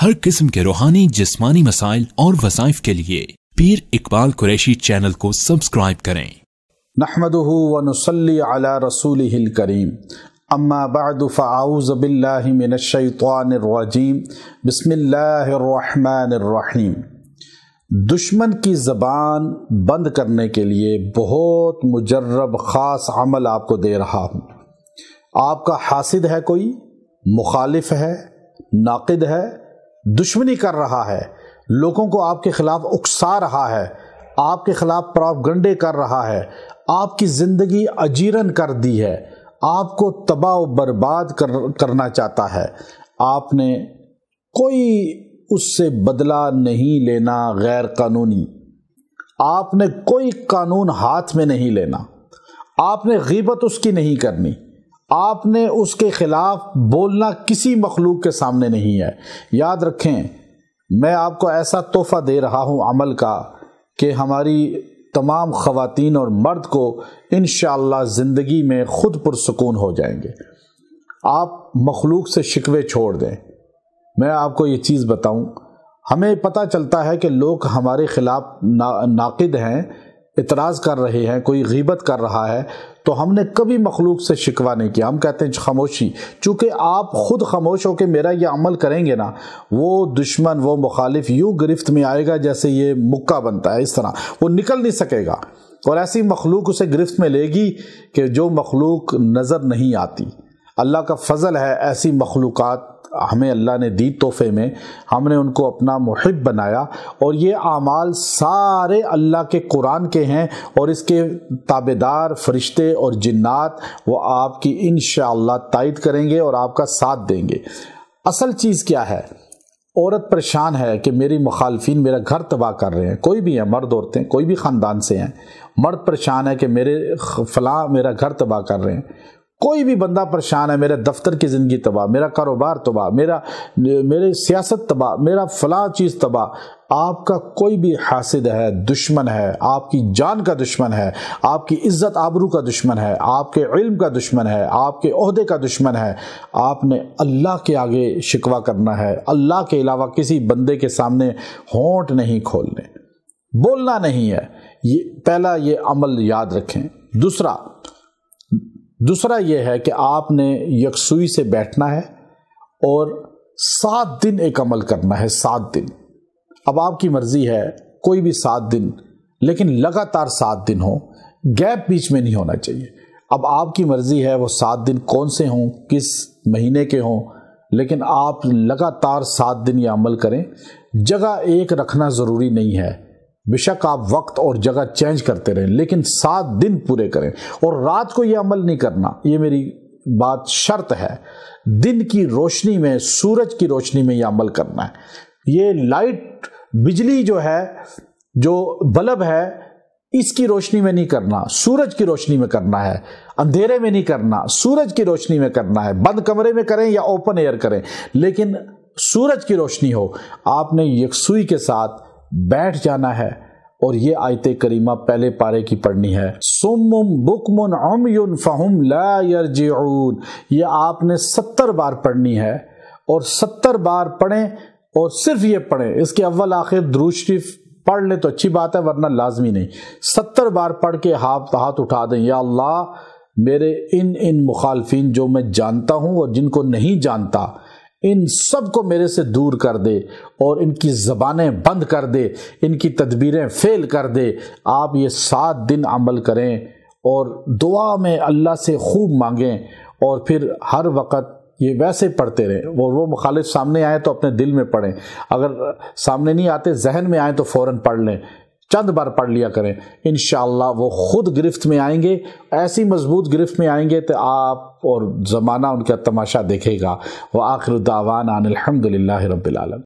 हर किस्म के रूहानी जिस्मानी मसाइल और वसाइफ के लिए पीर इकबाल कुरैशी चैनल को सब्सक्राइब करें नहमदला करीम अम्मा बाद बसमीम दुश्मन की ज़बान बंद करने के लिए बहुत मुजरब ख़ास अमल आपको दे रहा हूँ आपका हासिद है कोई मुखालिफ है नाकद है दुश्मनी कर रहा है लोगों को आपके खिलाफ उकसा रहा है आपके खिलाफ प्रावगंडे कर रहा है आपकी ज़िंदगी अजीरन कर दी है आपको तबाह बर्बाद कर करना चाहता है आपने कोई उससे बदला नहीं लेना गैर कानूनी आपने कोई कानून हाथ में नहीं लेना आपने गीबत उसकी नहीं करनी आपने उसके खिलाफ बोलना किसी मखलूक के सामने नहीं है याद रखें मैं आपको ऐसा तोहफा दे रहा हूं अमल का कि हमारी तमाम खातन और मर्द को इन ज़िंदगी में ख़ुद पुरसकून हो जाएंगे आप मखलूक से शिकवे छोड़ दें मैं आपको ये चीज़ बताऊं हमें पता चलता है कि लोग हमारे ख़िलाफ़ ना, नाकद हैं इतराज़ कर रहे हैं कोई गीबत कर रहा है तो हमने कभी मखलूक से शिकवा नहीं किया हम कहते हैं खामोशी चूँकि आप ख़ुद खामोश हो के मेरा ये अमल करेंगे ना वो दुश्मन वो मुखालिफ यूँ गिरफ्त में आएगा जैसे ये मुक्का बनता है इस तरह वो निकल नहीं सकेगा और ऐसी मखलूक उसे गिरफ्त में लेगी कि जो मखलूक नज़र नहीं आती अल्लाह का फजल है ऐसी मखलूक़ात हमें अल्लाह ने दी तोहफे में हमने उनको अपना मुहब बनाया और ये आमाल सारे अल्लाह के कुरान के हैं और इसके ताबेदार फरिश्ते और जिन्नात वो आपकी इन तायद करेंगे और आपका साथ देंगे असल चीज़ क्या है औरत परेशान है कि मेरी मुखालफिन मेरा घर तबाह कर रहे हैं कोई भी है मर्द औरतें कोई भी ख़ानदान से हैं मर्द परेशान है कि मेरे फलाँ मेरा घर तबाह कर रहे हैं कोई भी बंदा परेशान है मेरे दफ्तर की ज़िंदगी तबाह मेरा कारोबार तबाह मेरा मेरे सियासत तबाह मेरा फला चीज़ तबाह आपका कोई भी हासिद है दुश्मन है आपकी जान का दुश्मन है आपकी इज्जत आबरू का दुश्मन है आपके इल्म का दुश्मन है आपके अहदे का दुश्मन है आपने अल्लाह के आगे शिकवा करना है अल्लाह के अलावा किसी बंदे के सामने होंठ नहीं खोलने बोलना नहीं है ये पहला ये अमल याद रखें दूसरा दूसरा यह है कि आपने यकसुई से बैठना है और सात दिन एक अमल करना है सात दिन अब आपकी मर्जी है कोई भी सात दिन लेकिन लगातार सात दिन हो गैप बीच में नहीं होना चाहिए अब आपकी मर्जी है वो सात दिन कौन से हों किस महीने के हों लेकिन आप लगातार सात दिन ये अमल करें जगह एक रखना ज़रूरी नहीं है बेशक आप वक्त और जगह चेंज करते रहें लेकिन सात दिन पूरे करें और रात को यह अमल नहीं करना ये मेरी बात शर्त है दिन की रोशनी में सूरज की रोशनी में यह अमल करना है ये लाइट बिजली जो है जो बल्ब है इसकी रोशनी में नहीं करना सूरज की रोशनी में करना है अंधेरे में नहीं करना सूरज की रोशनी में करना है बंद कमरे में करें या ओपन एयर करें लेकिन सूरज की रोशनी हो आपने यकसुई के साथ बैठ जाना है और ये आयत करीमा पहले पारे की पढ़नी है सुमुम बुकमुन अमयुन फहुम ला ये आपने सत्तर बार पढ़नी है और सत्तर बार पढ़ें और सिर्फ ये पढ़ें इसके अव्वल आखिर द्रूशरीफ पढ़ लें तो अच्छी बात है वरना लाजमी नहीं सत्तर बार पढ़ के हाथ हाथ उठा दें या अल्लाह मेरे इन इन मुखालफी जो मैं जानता हूँ और जिनको नहीं जानता इन सब को मेरे से दूर कर दे और इनकी ज़बानें बंद कर दे इनकी तदबीरें फेल कर दे आप ये सात दिन अमल करें और दुआ में अल्लाह से खूब मांगें और फिर हर वक्त ये वैसे पढ़ते रहें और वो मुखालिफ सामने आए तो अपने दिल में पढ़ें अगर सामने नहीं आते जहन में आए तो फ़ौर पढ़ लें चंद बार पढ़ लिया करें इन वो खुद गिरफ्त में आएंगे ऐसी मजबूत गिरफ्त में आएंगे तो आप और ज़माना उनका तमाशा देखेगा वह आखिर दावान अनिलहमदिल्ला रबालम